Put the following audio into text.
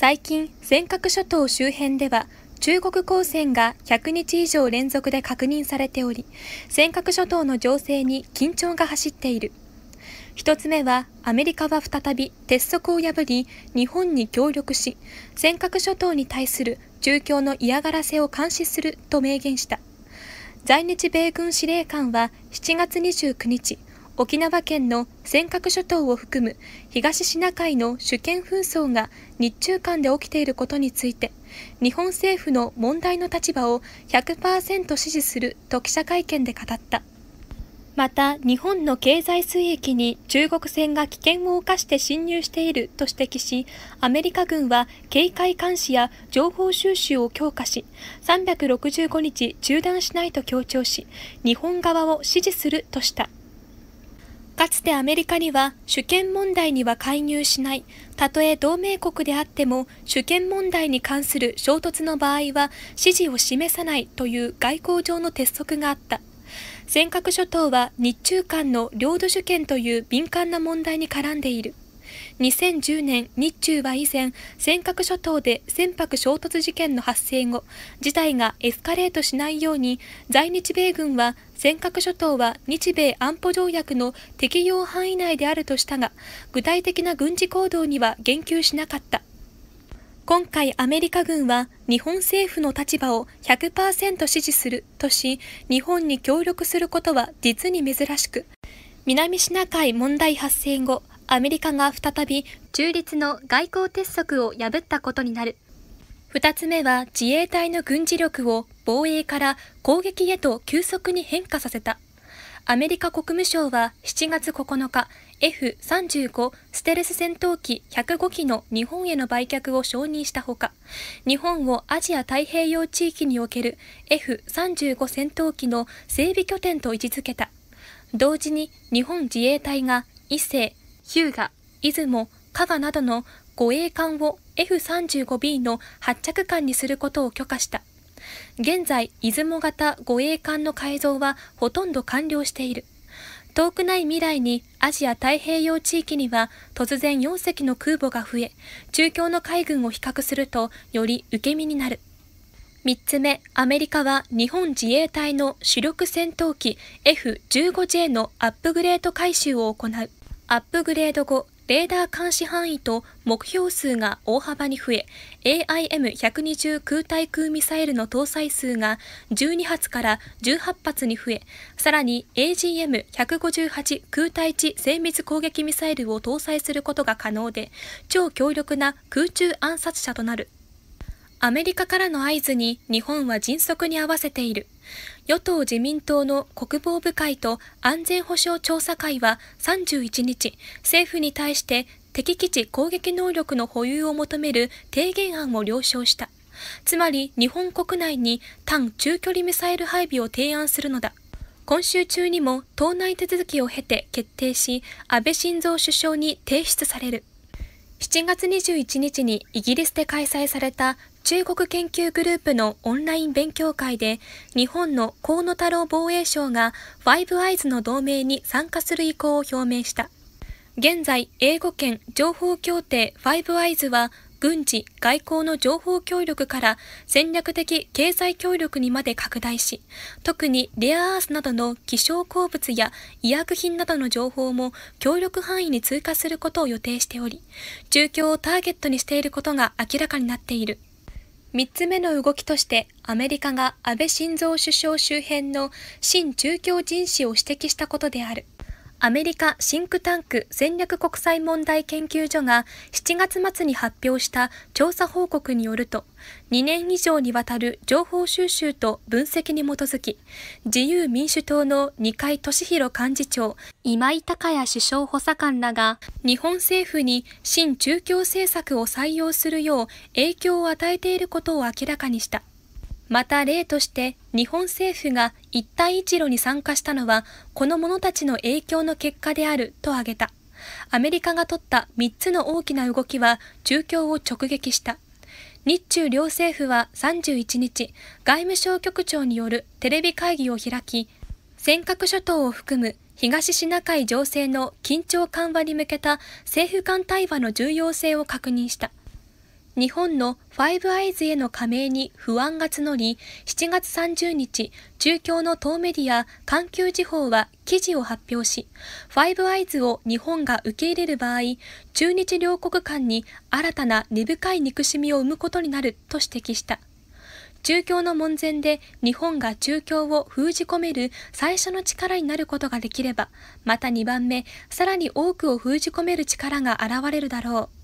最近、尖閣諸島周辺では、中国公船が100日以上連続で確認されており、尖閣諸島の情勢に緊張が走っている。一つ目は、アメリカは再び鉄則を破り、日本に協力し、尖閣諸島に対する中共の嫌がらせを監視すると明言した。在日米軍司令官は7月29日、沖縄県の尖閣諸島を含む東シナ海の主権紛争が日中間で起きていることについて、日本政府の問題の立場を100%支持すると記者会見で語った。また、日本の経済水域に中国船が危険を冒して侵入していると指摘し、アメリカ軍は警戒監視や情報収集を強化し、365日中断しないと強調し、日本側を支持するとした。かつてアメリカには主権問題には介入しない、たとえ同盟国であっても主権問題に関する衝突の場合は支持を示さないという外交上の鉄則があった。尖閣諸島は日中間の領土主権という敏感な問題に絡んでいる。2010年、日中は以前、尖閣諸島で船舶衝突事件の発生後、事態がエスカレートしないように、在日米軍は尖閣諸島は日米安保条約の適用範囲内であるとしたが、具体的な軍事行動には言及しなかった。今回アメリカ軍は日本政府の立場を100%支持するとし、日本に協力することは実に珍しく、南シナ海問題発生後、アメリカが再び中立の外交鉄則を破ったことになる。2つ目は自衛隊の軍事力を防衛から攻撃へと急速に変化させた。アメリカ国務省は7月9日、F35 ステルス戦闘機105機の日本への売却を承認したほか、日本をアジア太平洋地域における F35 戦闘機の整備拠点と位置づけた。同時に日本自衛隊が伊勢、日向、出雲、加賀などの護衛艦を F35B の発着艦にすることを許可した。現在、出雲型護衛艦の改造はほとんど完了している。遠くない未来にアジア太平洋地域には突然4隻の空母が増え、中共の海軍を比較するとより受け身になる。3つ目、アメリカは日本自衛隊の主力戦闘機 F-15J のアップグレード改修を行う。アップグレード後、レーダー監視範囲と目標数が大幅に増え、AIM-120 空対空ミサイルの搭載数が12発から18発に増え、さらに AGM-158 空対地精密攻撃ミサイルを搭載することが可能で、超強力な空中暗殺者となる。アメリカからの合図に日本は迅速に合わせている。与党自民党の国防部会と安全保障調査会は31日、政府に対して敵基地攻撃能力の保有を求める提言案を了承した。つまり日本国内に単中距離ミサイル配備を提案するのだ。今週中にも党内手続きを経て決定し、安倍晋三首相に提出される。7月21日にイギリスで開催された中国研究グループのオンライン勉強会で、日本の河野太郎防衛省がファイブアイズの同盟に参加する意向を表明した。現在、英語圏情報協定ファイブアイズは、軍事、外交の情報協力から戦略的経済協力にまで拡大し、特にレアアースなどの希少鉱物や医薬品などの情報も協力範囲に通過することを予定しており、中共をターゲットにしていることが明らかになっている。3つ目の動きとしてアメリカが安倍晋三首相周辺の親中共人士を指摘したことであるアメリカシンクタンク戦略国際問題研究所が7月末に発表した調査報告によると、2年以上にわたる情報収集と分析に基づき、自由民主党の二階俊博幹事長、今井隆也首相補佐官らが、日本政府に新中共政策を採用するよう影響を与えていることを明らかにした。また例として日本政府が一帯一路に参加したのはこの者たちの影響の結果であると挙げたアメリカが取った3つの大きな動きは中共を直撃した日中両政府は31日外務省局長によるテレビ会議を開き尖閣諸島を含む東シナ海情勢の緊張緩和に向けた政府間対話の重要性を確認した日本のファイブアイズへの加盟に不安が募り、7月30日、中共の当メディア環球時報は記事を発表し、ファイブアイズを日本が受け入れる場合、中日両国間に新たな根深い憎しみを生むことになると指摘した。中共の門前で日本が中共を封じ込める最初の力になることができれば、また2番目、さらに多くを封じ込める力が現れるだろう。